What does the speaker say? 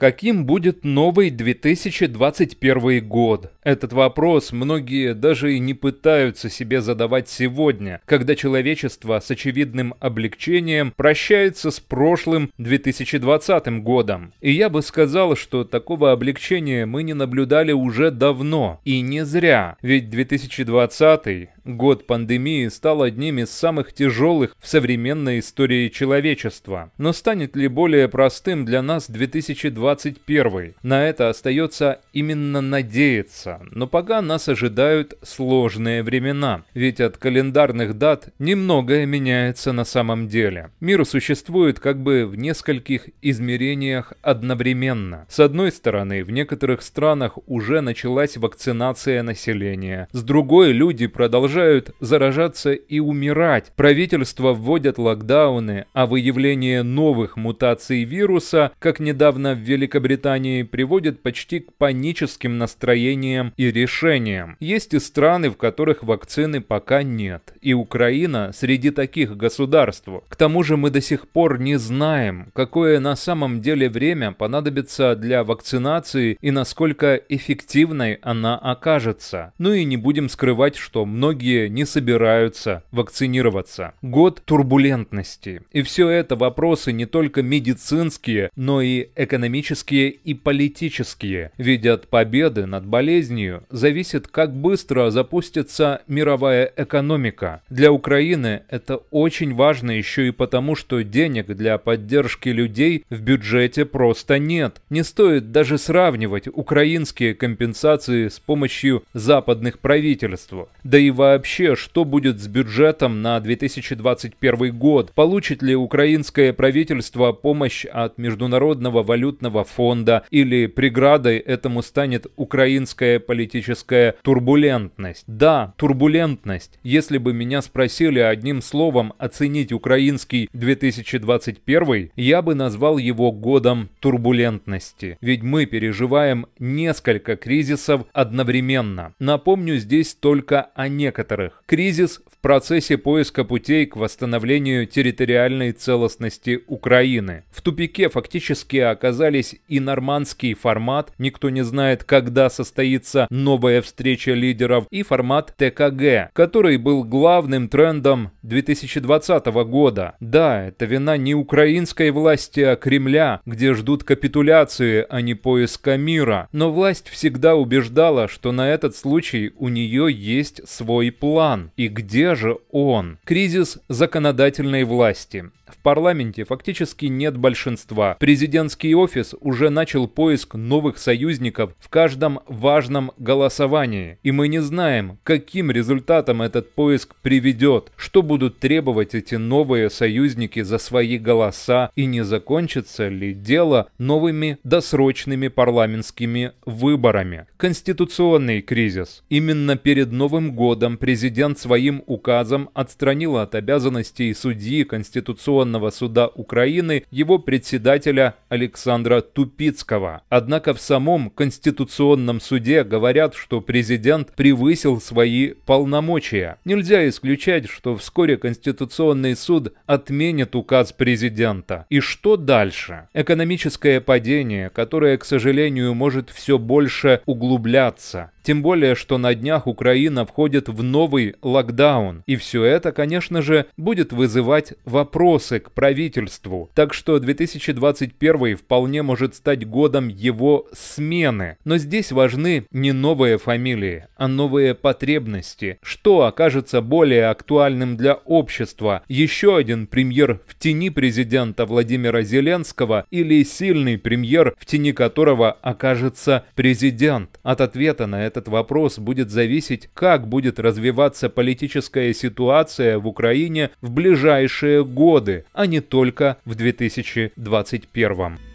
Каким будет новый 2021 год? Этот вопрос многие даже и не пытаются себе задавать сегодня, когда человечество с очевидным облегчением прощается с прошлым 2020 годом. И я бы сказал, что такого облегчения мы не наблюдали уже давно. И не зря, ведь 2020 Год пандемии стал одним из самых тяжелых в современной истории человечества. Но станет ли более простым для нас 2021? На это остается именно надеяться. Но пока нас ожидают сложные времена. Ведь от календарных дат немногое меняется на самом деле. Мир существует как бы в нескольких измерениях одновременно. С одной стороны, в некоторых странах уже началась вакцинация населения. С другой, люди продолжают продолжают заражаться и умирать. Правительства вводят локдауны, а выявление новых мутаций вируса, как недавно в Великобритании, приводит почти к паническим настроениям и решениям. Есть и страны, в которых вакцины пока нет, и Украина среди таких государств. К тому же мы до сих пор не знаем, какое на самом деле время понадобится для вакцинации и насколько эффективной она окажется. Ну и не будем скрывать, что многие многие не собираются вакцинироваться. Год турбулентности. И все это вопросы не только медицинские, но и экономические и политические. Ведь от победы над болезнью зависит, как быстро запустится мировая экономика. Для Украины это очень важно еще и потому, что денег для поддержки людей в бюджете просто нет. Не стоит даже сравнивать украинские компенсации с помощью западных правительств. Да и вообще вообще, что будет с бюджетом на 2021 год? Получит ли украинское правительство помощь от Международного валютного фонда или преградой этому станет украинская политическая турбулентность? Да, турбулентность. Если бы меня спросили одним словом оценить украинский 2021, я бы назвал его годом турбулентности. Ведь мы переживаем несколько кризисов одновременно. Напомню здесь только о некоторых некоторых кризис в процессе поиска путей к восстановлению территориальной целостности Украины. В тупике фактически оказались и нормандский формат, никто не знает, когда состоится новая встреча лидеров, и формат ТКГ, который был главным трендом 2020 года. Да, это вина не украинской власти, а Кремля, где ждут капитуляции, а не поиска мира. Но власть всегда убеждала, что на этот случай у нее есть свой план и где же он? Кризис законодательной власти. В парламенте фактически нет большинства. Президентский офис уже начал поиск новых союзников в каждом важном голосовании. И мы не знаем, каким результатом этот поиск приведет, что будут требовать эти новые союзники за свои голоса и не закончится ли дело новыми досрочными парламентскими выборами. Конституционный кризис. Именно перед Новым годом президент своим указом отстранил от обязанностей судьи конституционного Конституционного суда Украины его председателя Александра Тупицкого. Однако в самом Конституционном суде говорят, что президент превысил свои полномочия. Нельзя исключать, что вскоре Конституционный суд отменит указ президента. И что дальше? Экономическое падение, которое, к сожалению, может все больше углубляться. Тем более, что на днях Украина входит в новый локдаун. И все это, конечно же, будет вызывать вопросы вопросы к правительству, так что 2021 вполне может стать годом его смены. Но здесь важны не новые фамилии, а новые потребности. Что окажется более актуальным для общества? Еще один премьер в тени президента Владимира Зеленского или сильный премьер, в тени которого окажется президент? От ответа на этот вопрос будет зависеть, как будет развиваться политическая ситуация в Украине в ближайшие годы а не только в 2021.